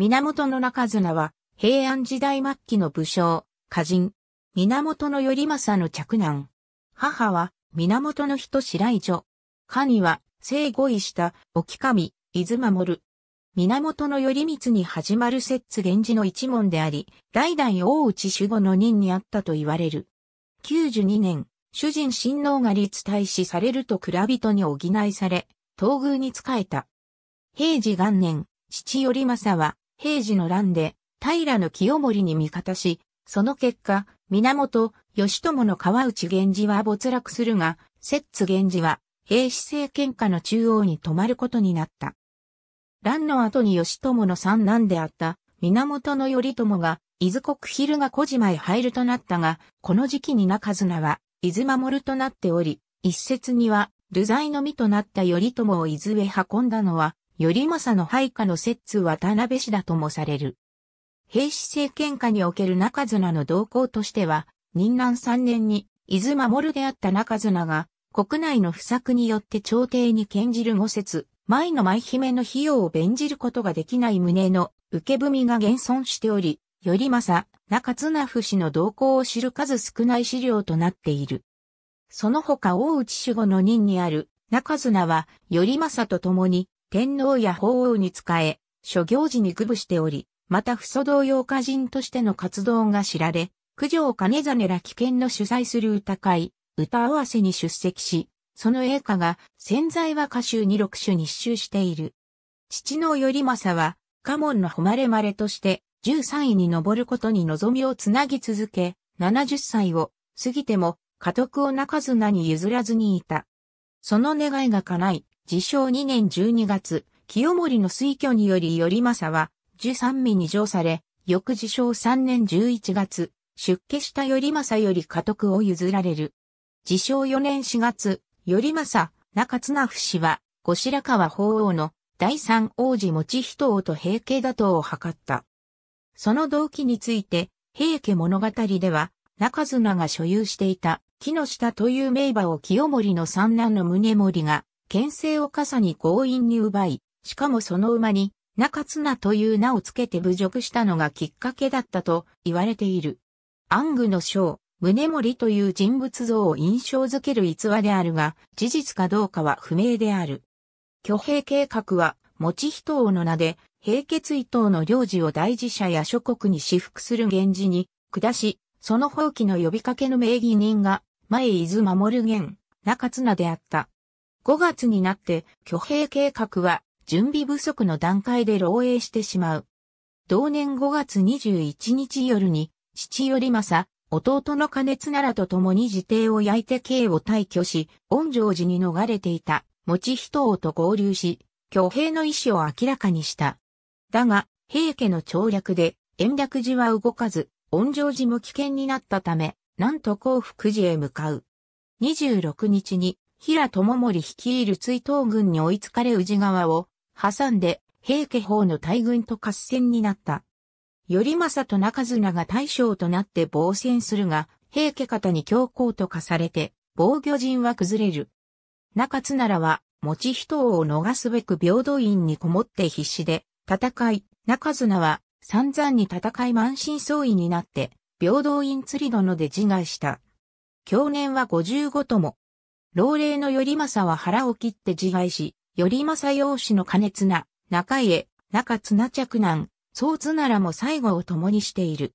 源中綱は、平安時代末期の武将、歌人、源頼政の嫡男。母は、源の人白井女。神は、生後位した、沖神、伊豆守。源頼光に始まる摂津源氏の一門であり、代々大内守護の任にあったと言われる。92年、主人親王が立大しされると蔵人に補いされ、東宮に仕えた。平治元年、父頼政は、平治の乱で、平清盛に味方し、その結果、源義朝の川内源氏は没落するが、摂津源氏は、平氏政権下の中央に止まることになった。乱の後に義朝の三男であった、源頼朝が、伊豆国昼が小島へ入るとなったが、この時期に中綱は、伊豆守となっており、一説には、流罪の身となった頼朝を伊豆へ運んだのは、頼政の配下の摂津渡辺氏だともされる。平氏政権下における中綱の動向としては、任南3年に伊豆守であった中綱が、国内の不作によって朝廷に献じる五節、前の舞姫の費用を弁じることができない旨の受け文が現存しており、頼政、中綱不氏の動向を知る数少ない資料となっている。その他大内守護の任にある中綱は、頼政と共に天皇や法皇に仕え、諸行事に愚部しており、また不祖道様歌人としての活動が知られ、九条兼実ら危険の主催する歌会、歌合わせに出席し、その栄華が潜在は歌集に六に一集している。父の頼政は、家門の誉れまれとして、13位に上ることに望みをつなぎ続け、70歳を過ぎても家督を泣かずに譲らずにいた。その願いが叶い、自称2年12月、清盛の推挙により頼政は、十三味に上され、翌自称3年11月、出家した頼政より家督を譲られる。自称4年4月、頼政、中綱不氏は、後白河法皇の第三王子持人王と平家打倒を図った。その動機について、平家物語では、中綱が所有していた木の下という名馬を清盛の三男の宗盛が牽制を傘に強引に奪い、しかもその馬に、中綱という名をつけて侮辱したのがきっかけだったと言われている。暗愚の将、宗盛という人物像を印象づける逸話であるが、事実かどうかは不明である。挙兵計画は、持ち人王の名で、平血伊藤の領事を大事者や諸国に私服する源氏に、下し、その放棄の呼びかけの名義人が、前伊豆守源、中綱であった。5月になって挙兵計画は準備不足の段階で漏洩してしまう。同年5月21日夜に父よりまさ、弟の加津奈らと共に自邸を焼いて刑を退去し、恩城寺に逃れていた、持人王と合流し、挙兵の意思を明らかにした。だが、平家の調略で、延暦寺は動かず、恩城寺も危険になったため、なんと幸福寺へ向かう。26日に、平智盛率いる追討軍に追いつかれ宇治川を挟んで平家方の大軍と合戦になった。頼政と中綱が大将となって防戦するが、平家方に強行と化されて、防御陣は崩れる。中津らは、持ち人を逃すべく平等院にこもって必死で、戦い、中綱は散々に戦い満身創痍になって、平等院釣り殿で自害した。去年は55とも、老齢の頼政は腹を切って自害し、頼政養子の金綱、中家、中綱着難、総綱らも最後を共にしている。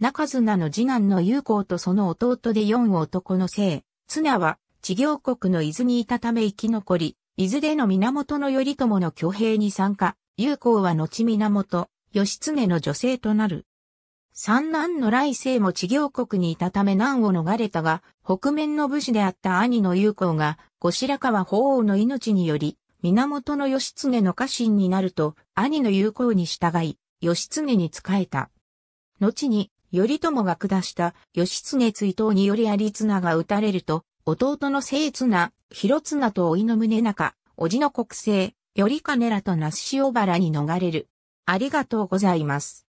中綱の次男の友好とその弟で四男の姓、綱は、地行国の伊豆にいたため生き残り、伊豆での源頼朝の挙兵に参加、友好は後源、義経の女性となる。三男の来世も治療国にいたため難を逃れたが、北面の武士であった兄の友好が、後白河法皇の命により、源義経の家臣になると、兄の友好に従い、義経に仕えた。後に、頼朝が下した義経追悼により有綱が討たれると、弟の聖綱、広綱と甥の宗中、叔父の国政、頼金らと那須塩原に逃れる。ありがとうございます。